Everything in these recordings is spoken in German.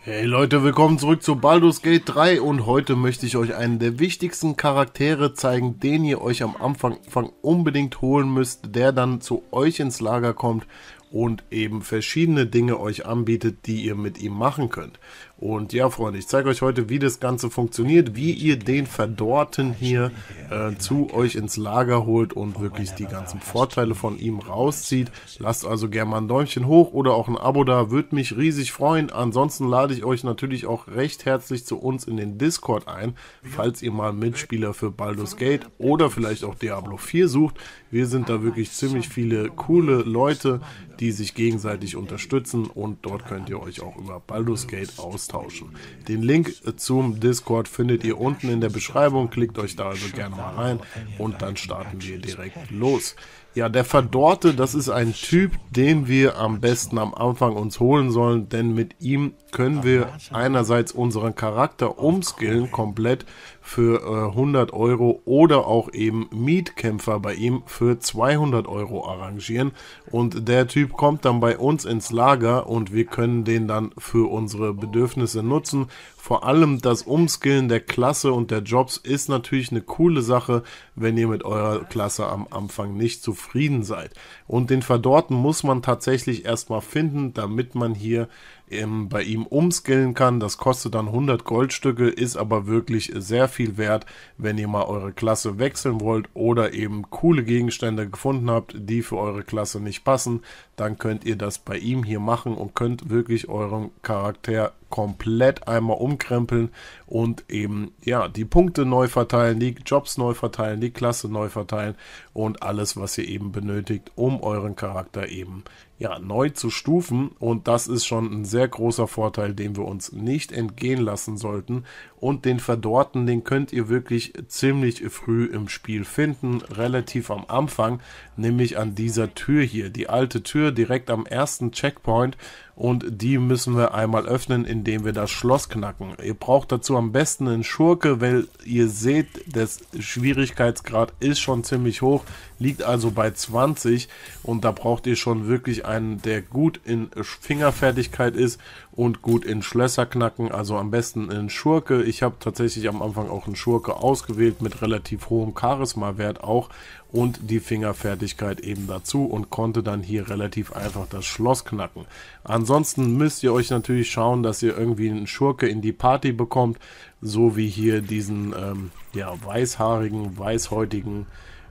Hey Leute, willkommen zurück zu Baldur's Gate 3 und heute möchte ich euch einen der wichtigsten Charaktere zeigen, den ihr euch am Anfang unbedingt holen müsst, der dann zu euch ins Lager kommt und eben verschiedene Dinge euch anbietet, die ihr mit ihm machen könnt. Und ja, Freunde, ich zeige euch heute, wie das Ganze funktioniert, wie ihr den Verdorrten hier äh, zu euch ins Lager holt und wirklich die ganzen Vorteile von ihm rauszieht. Lasst also gerne mal ein Däumchen hoch oder auch ein Abo da, würde mich riesig freuen. Ansonsten lade ich euch natürlich auch recht herzlich zu uns in den Discord ein, falls ihr mal Mitspieler für Baldur's Gate oder vielleicht auch Diablo 4 sucht. Wir sind da wirklich ziemlich viele coole Leute, die sich gegenseitig unterstützen und dort könnt ihr euch auch über Baldur's Gate austauschen. Den Link zum Discord findet ihr unten in der Beschreibung, klickt euch da also gerne mal rein und dann starten wir direkt los. Ja, der Verdorrte, das ist ein Typ, den wir am besten am Anfang uns holen sollen, denn mit ihm können wir einerseits unseren Charakter umskillen komplett für äh, 100 Euro oder auch eben Mietkämpfer bei ihm für 200 Euro arrangieren und der Typ kommt dann bei uns ins Lager und wir können den dann für unsere Bedürfnisse nutzen vor allem das Umskillen der Klasse und der Jobs ist natürlich eine coole Sache, wenn ihr mit eurer Klasse am Anfang nicht zufrieden seid. Und den Verdorten muss man tatsächlich erstmal finden, damit man hier ähm, bei ihm umskillen kann. Das kostet dann 100 Goldstücke, ist aber wirklich sehr viel wert, wenn ihr mal eure Klasse wechseln wollt oder eben coole Gegenstände gefunden habt, die für eure Klasse nicht passen. Dann könnt ihr das bei ihm hier machen und könnt wirklich euren Charakter komplett einmal umkrempeln und eben ja die Punkte neu verteilen, die Jobs neu verteilen, die Klasse neu verteilen und alles, was ihr eben benötigt, um euren Charakter eben ja, neu zu stufen. Und das ist schon ein sehr großer Vorteil, den wir uns nicht entgehen lassen sollten. Und den Verdorrten, den könnt ihr wirklich ziemlich früh im Spiel finden, relativ am Anfang, nämlich an dieser Tür hier, die alte Tür direkt am ersten Checkpoint. Und die müssen wir einmal öffnen, indem wir das Schloss knacken. Ihr braucht dazu am besten einen Schurke, weil ihr seht, das Schwierigkeitsgrad ist schon ziemlich hoch, liegt also bei 20 und da braucht ihr schon wirklich einen, der gut in Fingerfertigkeit ist und gut in Schlösser knacken, also am besten in Schurke. Ich habe tatsächlich am Anfang auch einen Schurke ausgewählt mit relativ hohem Charisma-Wert auch und die Fingerfertigkeit eben dazu und konnte dann hier relativ einfach das Schloss knacken. Ansonsten müsst ihr euch natürlich schauen, dass ihr irgendwie einen Schurke in die Party bekommt, so wie hier diesen ähm, ja, weißhaarigen, weißhäutigen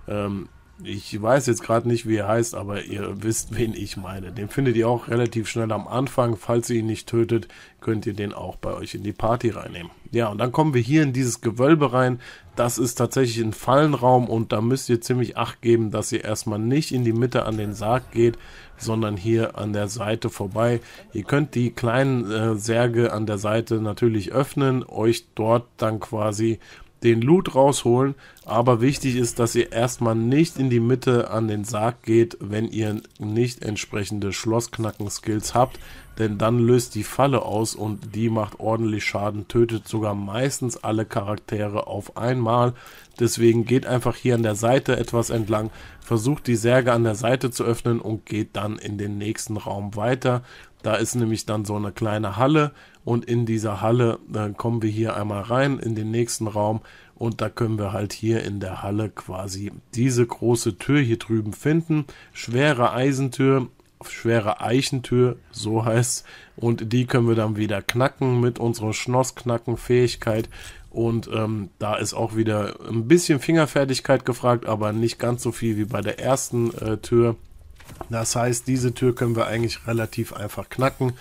ähm, ich weiß jetzt gerade nicht, wie er heißt, aber ihr wisst, wen ich meine. Den findet ihr auch relativ schnell am Anfang. Falls ihr ihn nicht tötet, könnt ihr den auch bei euch in die Party reinnehmen. Ja, und dann kommen wir hier in dieses Gewölbe rein. Das ist tatsächlich ein Fallenraum und da müsst ihr ziemlich acht geben, dass ihr erstmal nicht in die Mitte an den Sarg geht, sondern hier an der Seite vorbei. Ihr könnt die kleinen äh, Särge an der Seite natürlich öffnen, euch dort dann quasi den Loot rausholen, aber wichtig ist, dass ihr erstmal nicht in die Mitte an den Sarg geht, wenn ihr nicht entsprechende Schlossknacken-Skills habt, denn dann löst die Falle aus und die macht ordentlich Schaden, tötet sogar meistens alle Charaktere auf einmal. Deswegen geht einfach hier an der Seite etwas entlang, versucht die Särge an der Seite zu öffnen und geht dann in den nächsten Raum weiter. Da ist nämlich dann so eine kleine Halle und in dieser Halle, dann kommen wir hier einmal rein in den nächsten Raum und da können wir halt hier in der Halle quasi diese große Tür hier drüben finden. Schwere Eisentür, schwere Eichentür, so heißt und die können wir dann wieder knacken mit unserer Schnossknacken-Fähigkeit und ähm, da ist auch wieder ein bisschen Fingerfertigkeit gefragt, aber nicht ganz so viel wie bei der ersten äh, Tür. Das heißt, diese Tür können wir eigentlich relativ einfach knacken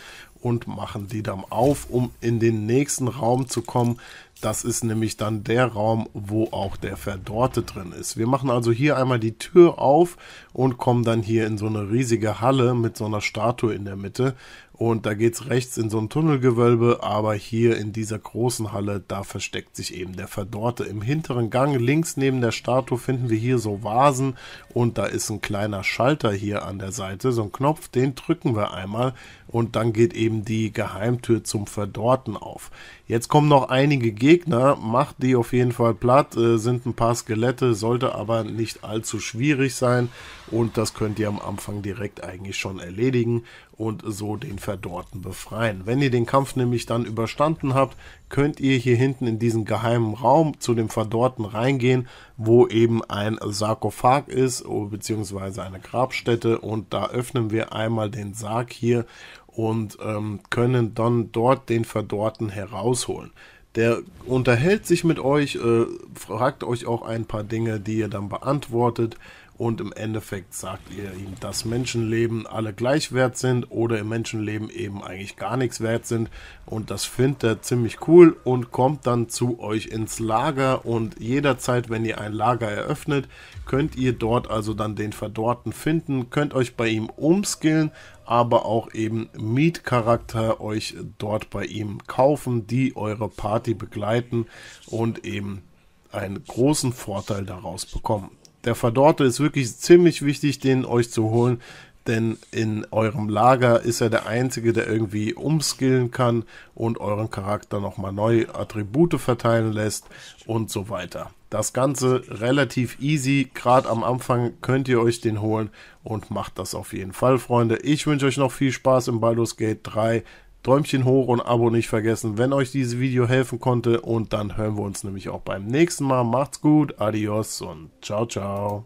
und machen die dann auf, um in den nächsten Raum zu kommen, das ist nämlich dann der Raum, wo auch der Verdorrte drin ist. Wir machen also hier einmal die Tür auf und kommen dann hier in so eine riesige Halle mit so einer Statue in der Mitte. Und da geht es rechts in so ein Tunnelgewölbe, aber hier in dieser großen Halle, da versteckt sich eben der Verdorrte. Im hinteren Gang links neben der Statue finden wir hier so Vasen und da ist ein kleiner Schalter hier an der Seite, so ein Knopf, den drücken wir einmal und dann geht eben die Geheimtür zum Verdorrten auf. Jetzt kommen noch einige Gegner Gegner, macht die auf jeden Fall platt, äh, sind ein paar Skelette, sollte aber nicht allzu schwierig sein und das könnt ihr am Anfang direkt eigentlich schon erledigen und so den Verdorrten befreien. Wenn ihr den Kampf nämlich dann überstanden habt, könnt ihr hier hinten in diesen geheimen Raum zu dem Verdorrten reingehen, wo eben ein Sarkophag ist, oh, beziehungsweise eine Grabstätte und da öffnen wir einmal den Sarg hier und ähm, können dann dort den Verdorrten herausholen. Der unterhält sich mit euch, äh, fragt euch auch ein paar Dinge, die ihr dann beantwortet und im Endeffekt sagt ihr ihm, dass Menschenleben alle gleich wert sind oder im Menschenleben eben eigentlich gar nichts wert sind und das findet er ziemlich cool und kommt dann zu euch ins Lager und jederzeit, wenn ihr ein Lager eröffnet, könnt ihr dort also dann den Verdorten finden, könnt euch bei ihm umskillen, aber auch eben Mietcharakter euch dort bei ihm kaufen, die eure Party begleiten und eben einen großen Vorteil daraus bekommen. Der verdorrte ist wirklich ziemlich wichtig, den euch zu holen, denn in eurem Lager ist er der Einzige, der irgendwie umskillen kann und euren Charakter nochmal neue Attribute verteilen lässt und so weiter. Das Ganze relativ easy, gerade am Anfang könnt ihr euch den holen und macht das auf jeden Fall, Freunde. Ich wünsche euch noch viel Spaß im Baldur's Gate 3. Däumchen hoch und Abo nicht vergessen, wenn euch dieses Video helfen konnte. Und dann hören wir uns nämlich auch beim nächsten Mal. Macht's gut, adios und ciao, ciao.